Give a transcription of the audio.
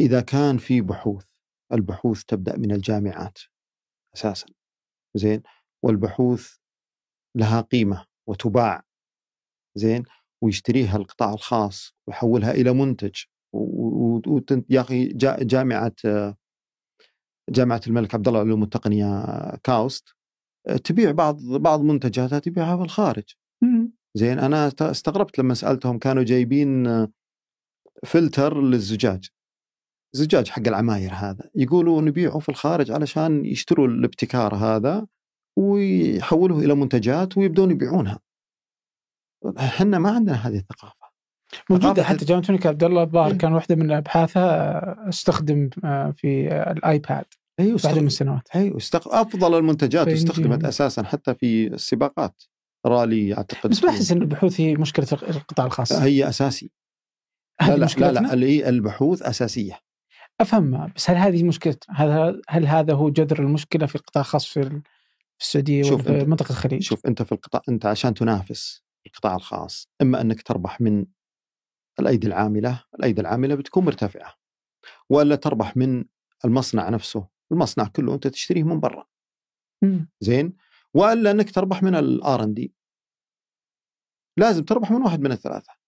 إذا كان في بحوث البحوث تبدأ من الجامعات أساسا زين والبحوث لها قيمة وتباع زين ويشتريها القطاع الخاص ويحولها إلى منتج يا أخي جامعة جامعة الملك عبد الله للعلوم والتقنية كاوست تبيع بعض بعض منتجاتها تبيعها في الخارج زين أنا استغربت لما سألتهم كانوا جايبين فلتر للزجاج زجاج حق العماير هذا يقولوا نبيعه في الخارج علشان يشتروا الابتكار هذا ويحولوه الى منتجات ويبدون يبيعونها احنا ما عندنا هذه الثقافه موجودة حتى جامعة الملك عبد الله الظاهر إيه. كان واحدة من ابحاثها آه، استخدم آه، في الايباد ايوه بعد من سنوات ايوه استق... افضل المنتجات استخدمت يعني. اساسا حتى في السباقات رالي اعتقد بس ما احس ان البحوث هي مشكله القطاع الخاص هي اساسي لا, لا لا لا البحوث اساسيه افهمها بس هل هذه مشكله هذا هل هذا هو جذر المشكله في القطاع الخاص في السعوديه شوف منطقه الخليج؟ شوف انت في القطاع انت عشان تنافس القطاع الخاص اما انك تربح من الايدي العامله، الايدي العامله بتكون مرتفعه ولا تربح من المصنع نفسه، المصنع كله انت تشتريه من برا. زين؟ ولا انك تربح من الار ان دي. لازم تربح من واحد من الثلاثه.